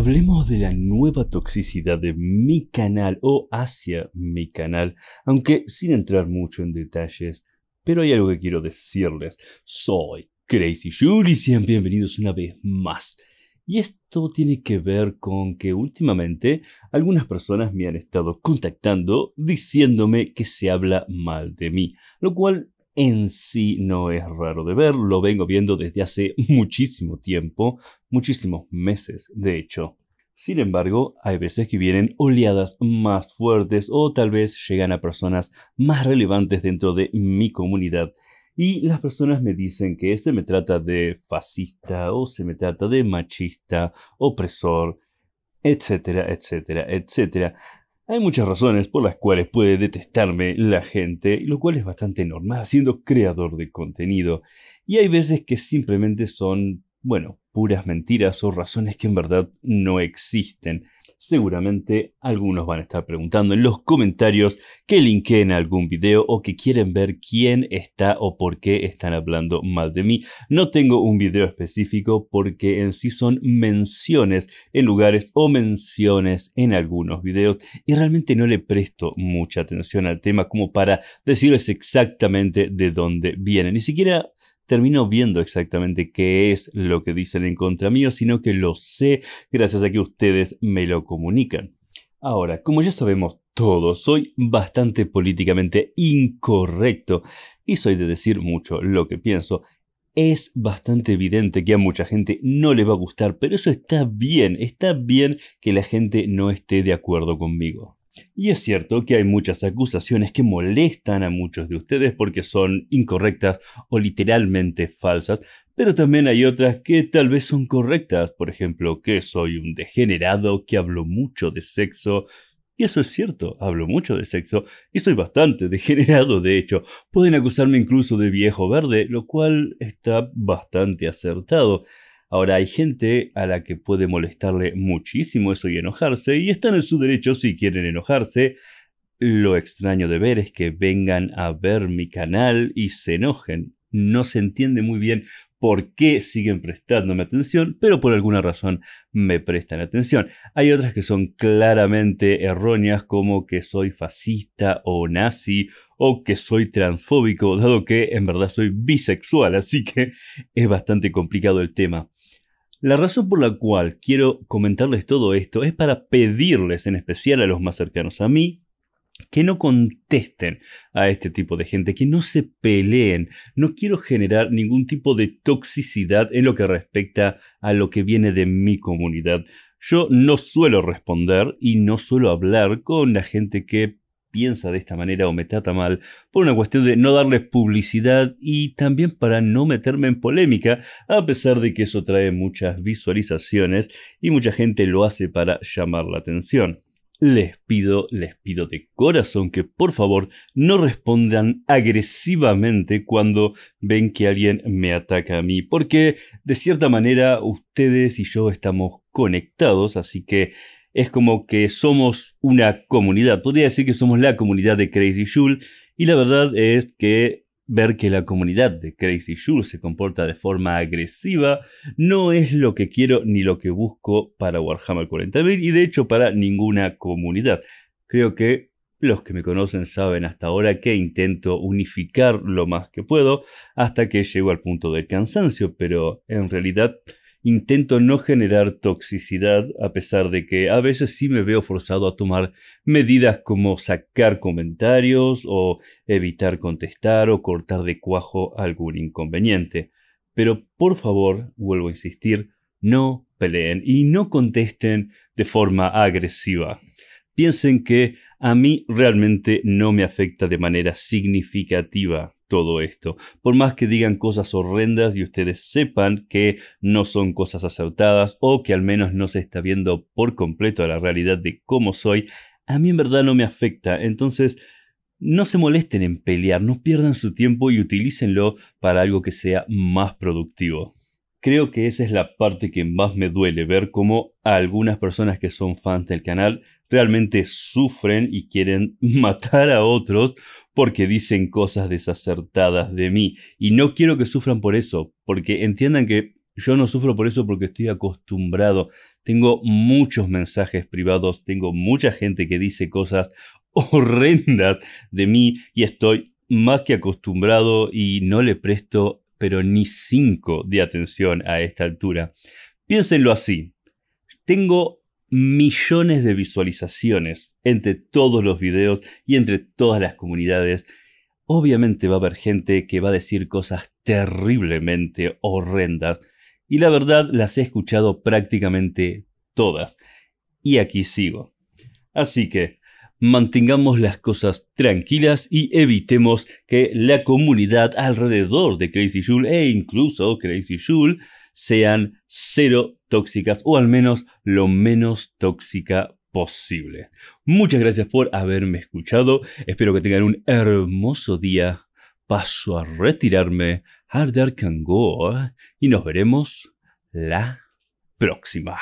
Hablemos de la nueva toxicidad de mi canal o hacia mi canal, aunque sin entrar mucho en detalles, pero hay algo que quiero decirles. Soy Crazy Julie y sean bienvenidos una vez más. Y esto tiene que ver con que últimamente algunas personas me han estado contactando diciéndome que se habla mal de mí, lo cual en sí no es raro de ver, lo vengo viendo desde hace muchísimo tiempo, muchísimos meses de hecho. Sin embargo, hay veces que vienen oleadas más fuertes o tal vez llegan a personas más relevantes dentro de mi comunidad y las personas me dicen que se me trata de fascista o se me trata de machista, opresor, etcétera, etcétera, etcétera. Hay muchas razones por las cuales puede detestarme la gente, lo cual es bastante normal siendo creador de contenido. Y hay veces que simplemente son, bueno, puras mentiras o razones que en verdad no existen seguramente algunos van a estar preguntando en los comentarios que linkeen algún video o que quieren ver quién está o por qué están hablando mal de mí. No tengo un video específico porque en sí son menciones en lugares o menciones en algunos videos y realmente no le presto mucha atención al tema como para decirles exactamente de dónde viene. Ni siquiera termino viendo exactamente qué es lo que dicen en contra mío, sino que lo sé gracias a que ustedes me lo comunican. Ahora, como ya sabemos todos, soy bastante políticamente incorrecto y soy de decir mucho lo que pienso. Es bastante evidente que a mucha gente no le va a gustar, pero eso está bien, está bien que la gente no esté de acuerdo conmigo. Y es cierto que hay muchas acusaciones que molestan a muchos de ustedes porque son incorrectas o literalmente falsas, pero también hay otras que tal vez son correctas, por ejemplo, que soy un degenerado, que hablo mucho de sexo, y eso es cierto, hablo mucho de sexo y soy bastante degenerado, de hecho. Pueden acusarme incluso de viejo verde, lo cual está bastante acertado. Ahora, hay gente a la que puede molestarle muchísimo eso y enojarse, y están en su derecho si quieren enojarse. Lo extraño de ver es que vengan a ver mi canal y se enojen. No se entiende muy bien por qué siguen prestándome atención, pero por alguna razón me prestan atención. Hay otras que son claramente erróneas, como que soy fascista o nazi o que soy transfóbico, dado que en verdad soy bisexual, así que es bastante complicado el tema. La razón por la cual quiero comentarles todo esto es para pedirles, en especial a los más cercanos a mí, que no contesten a este tipo de gente, que no se peleen. No quiero generar ningún tipo de toxicidad en lo que respecta a lo que viene de mi comunidad. Yo no suelo responder y no suelo hablar con la gente que piensa de esta manera o me trata mal, por una cuestión de no darles publicidad y también para no meterme en polémica, a pesar de que eso trae muchas visualizaciones y mucha gente lo hace para llamar la atención. Les pido, les pido de corazón que por favor no respondan agresivamente cuando ven que alguien me ataca a mí, porque de cierta manera ustedes y yo estamos conectados, así que es como que somos una comunidad. Podría decir que somos la comunidad de Crazy Jules y la verdad es que ver que la comunidad de Crazy Jules se comporta de forma agresiva no es lo que quiero ni lo que busco para Warhammer 40.000 y de hecho para ninguna comunidad. Creo que los que me conocen saben hasta ahora que intento unificar lo más que puedo hasta que llego al punto del cansancio, pero en realidad intento no generar toxicidad, a pesar de que a veces sí me veo forzado a tomar medidas como sacar comentarios o evitar contestar o cortar de cuajo algún inconveniente. Pero por favor, vuelvo a insistir, no peleen y no contesten de forma agresiva. Piensen que a mí realmente no me afecta de manera significativa todo esto. Por más que digan cosas horrendas y ustedes sepan que no son cosas acertadas o que al menos no se está viendo por completo la realidad de cómo soy, a mí en verdad no me afecta. Entonces, no se molesten en pelear, no pierdan su tiempo y utilícenlo para algo que sea más productivo. Creo que esa es la parte que más me duele, ver cómo algunas personas que son fans del canal realmente sufren y quieren matar a otros porque dicen cosas desacertadas de mí. Y no quiero que sufran por eso, porque entiendan que yo no sufro por eso porque estoy acostumbrado. Tengo muchos mensajes privados, tengo mucha gente que dice cosas horrendas de mí y estoy más que acostumbrado y no le presto pero ni 5 de atención a esta altura. Piénsenlo así. Tengo millones de visualizaciones entre todos los videos y entre todas las comunidades. Obviamente va a haber gente que va a decir cosas terriblemente horrendas. Y la verdad las he escuchado prácticamente todas. Y aquí sigo. Así que mantengamos las cosas tranquilas y evitemos que la comunidad alrededor de Crazy Jule e incluso Crazy Jule sean cero tóxicas o al menos lo menos tóxica posible. Muchas gracias por haberme escuchado. Espero que tengan un hermoso día. Paso a retirarme. can go. Y nos veremos la próxima.